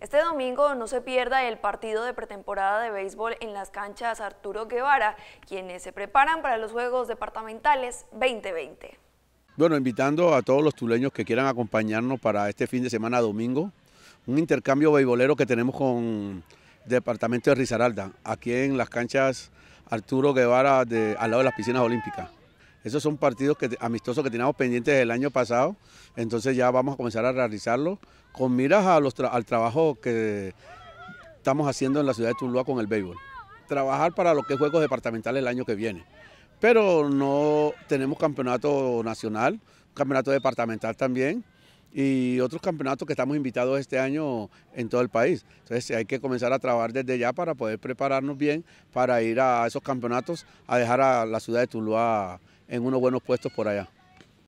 Este domingo no se pierda el partido de pretemporada de béisbol en las canchas Arturo Guevara, quienes se preparan para los Juegos Departamentales 2020. Bueno, invitando a todos los tuleños que quieran acompañarnos para este fin de semana domingo, un intercambio beisbolero que tenemos con Departamento de Risaralda, aquí en las canchas Arturo Guevara, al lado de las piscinas olímpicas. Esos son partidos que, amistosos que teníamos pendientes del año pasado, entonces ya vamos a comenzar a realizarlos con miras al trabajo que estamos haciendo en la ciudad de Tuluá con el béisbol. Trabajar para lo que es juegos departamentales el año que viene. Pero no tenemos campeonato nacional, campeonato departamental también y otros campeonatos que estamos invitados este año en todo el país. Entonces hay que comenzar a trabajar desde ya para poder prepararnos bien para ir a esos campeonatos a dejar a la ciudad de Tuluá en unos buenos puestos por allá.